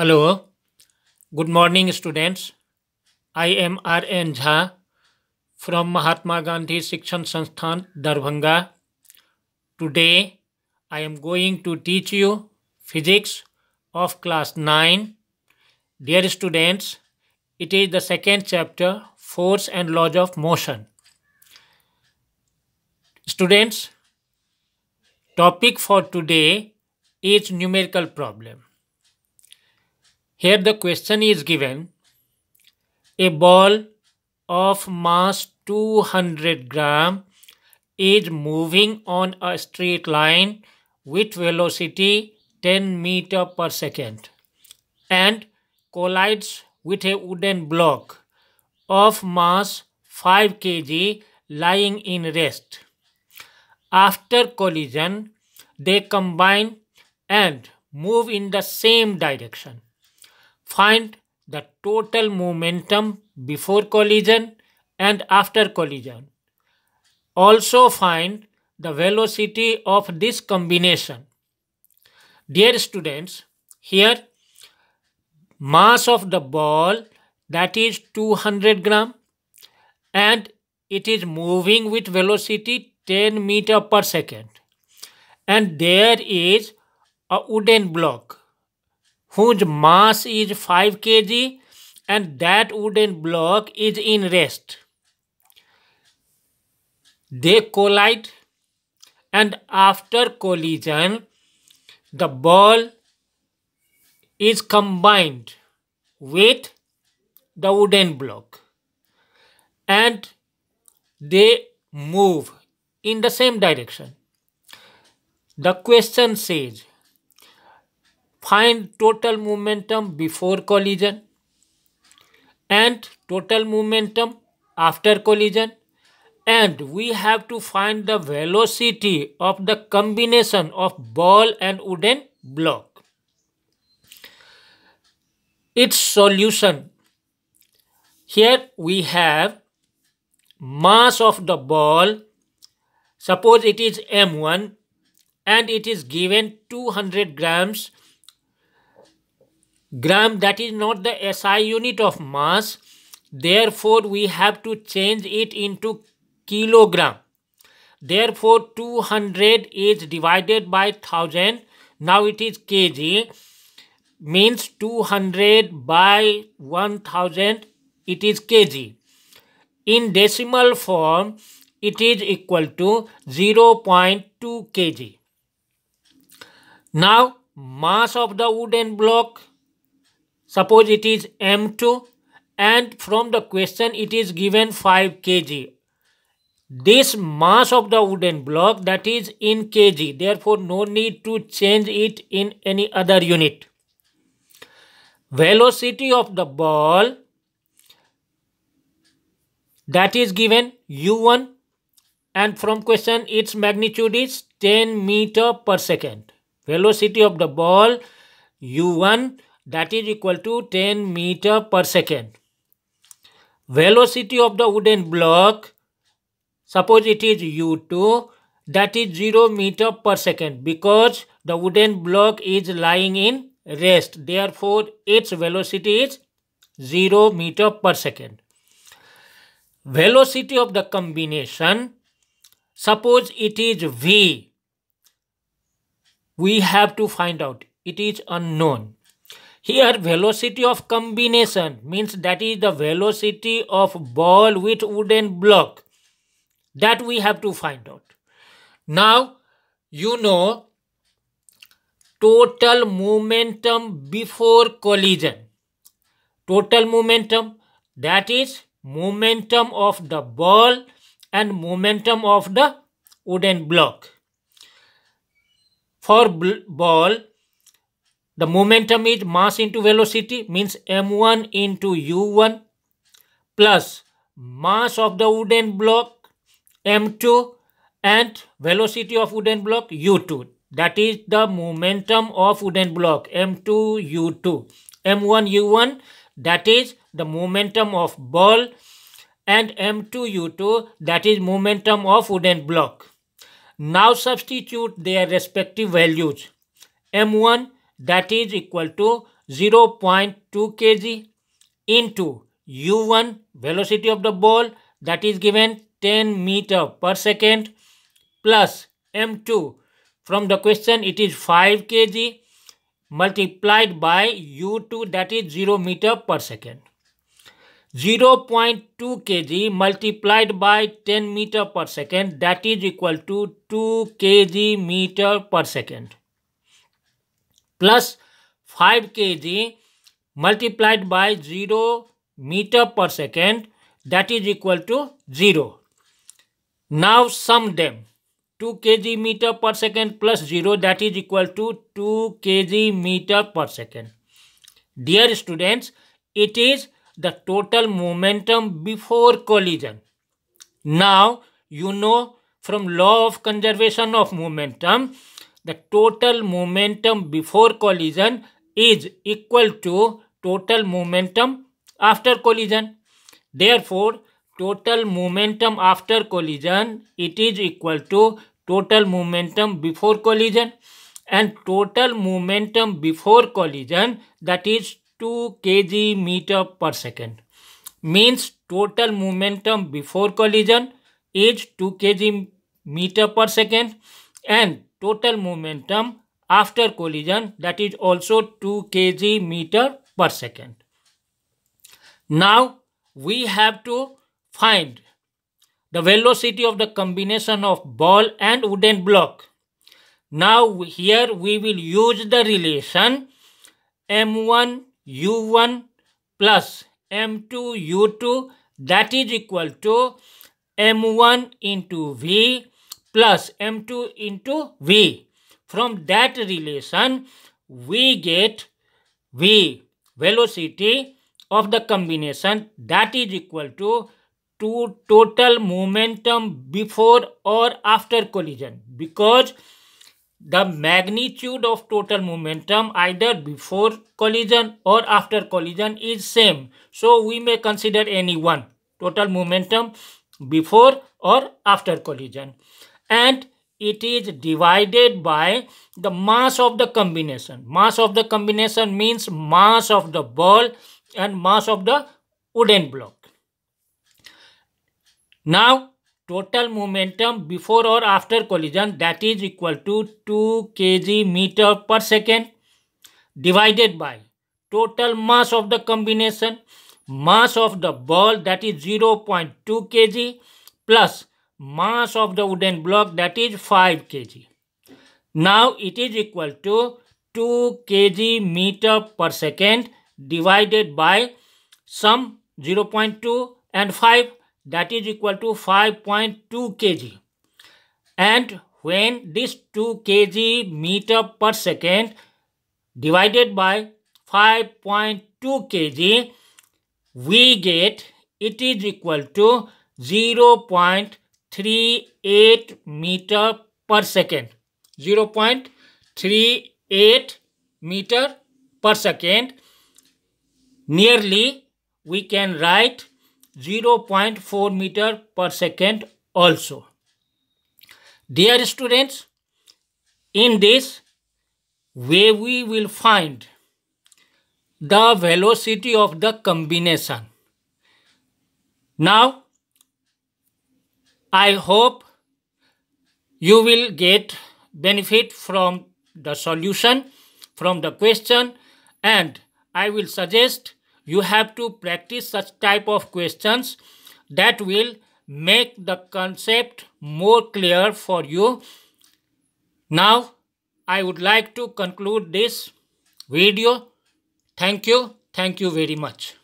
Hello good morning students I am R N Jha from Mahatma Gandhi Shikshan Sansthan Darbhanga today I am going to teach you physics of class nine dear students it is the second chapter force and laws of motion students topic for today is numerical problem Here the question is given, a ball of mass 200 gram is moving on a straight line with velocity 10 meter per second and collides with a wooden block of mass 5 kg lying in rest. After collision, they combine and move in the same direction. Find the total momentum before collision and after collision. Also find the velocity of this combination. Dear students, here mass of the ball that is 200 gram and it is moving with velocity 10 meter per second and there is a wooden block whose mass is 5 kg and that wooden block is in rest. They collide and after collision the ball is combined with the wooden block and they move in the same direction. The question says find total momentum before collision and total momentum after collision and we have to find the velocity of the combination of ball and wooden block. Its solution. Here we have mass of the ball. Suppose it is M1 and it is given 200 grams gram that is not the SI unit of mass. Therefore, we have to change it into kilogram. Therefore, 200 is divided by 1000. Now it is kg means 200 by 1000 it is kg. In decimal form, it is equal to 0 0.2 kg. Now, mass of the wooden block Suppose it is M2 and from the question it is given 5 kg. This mass of the wooden block that is in kg therefore no need to change it in any other unit. Velocity of the ball that is given u1 and from question its magnitude is 10 meter per second velocity of the ball u1 that is equal to 10 meter per second. Velocity of the wooden block, suppose it is u2, that is 0 meter per second because the wooden block is lying in rest. Therefore, its velocity is 0 meter per second. Velocity of the combination, suppose it is v, we have to find out. It is unknown. Here velocity of combination means that is the velocity of ball with wooden block. That we have to find out. Now, you know total momentum before collision. Total momentum that is momentum of the ball and momentum of the wooden block. For ball, the momentum is mass into velocity means m1 into u1 plus mass of the wooden block m2 and velocity of wooden block u2. That is the momentum of wooden block m2 u2. m1 u1 that is the momentum of ball and m2 u2 that is momentum of wooden block. Now substitute their respective values. m1 that is equal to 0.2 kg into u1 velocity of the ball that is given 10 meter per second plus m2 from the question it is 5 kg multiplied by u2 that is 0 meter per second 0.2 kg multiplied by 10 meter per second that is equal to 2 kg meter per second plus five K G multiplied by zero metre per second that is equal to 0. Now sum them. 2 kg meter per second plus 0 that is equal to 2 kg meter per second. Dear students, it is the total momentum before collision. Now you know from law of conservation of momentum the total momentum before collision is equal to total momentum after collision. Therefore, total momentum after collision it is equal to total momentum before collision and total momentum before collision that is 2 kg meter per second means total momentum before collision is 2 kg meter per second and total momentum after collision that is also 2 kg meter per second. Now we have to find the velocity of the combination of ball and wooden block. Now here we will use the relation m1 u1 plus m2 u2 that is equal to m1 into v plus m2 into v. From that relation, we get v, velocity of the combination that is equal to to total momentum before or after collision because the magnitude of total momentum either before collision or after collision is same so we may consider any one total momentum before or after collision and it is divided by the mass of the combination. Mass of the combination means mass of the ball and mass of the wooden block. Now, total momentum before or after collision that is equal to 2 kg meter per second divided by total mass of the combination mass of the ball that is 0.2 kg plus mass of the wooden block that is 5 kg. Now it is equal to 2 kg meter per second divided by some 0.2 and 5 that is equal to 5.2 kg. And when this 2 kg meter per second divided by 5.2 kg, we get it is equal to 0.2 0.38 meter per second 0.38 meter per second nearly we can write 0.4 meter per second also dear students in this way we will find the velocity of the combination now I hope you will get benefit from the solution, from the question, and I will suggest you have to practice such type of questions that will make the concept more clear for you. Now, I would like to conclude this video. Thank you. Thank you very much.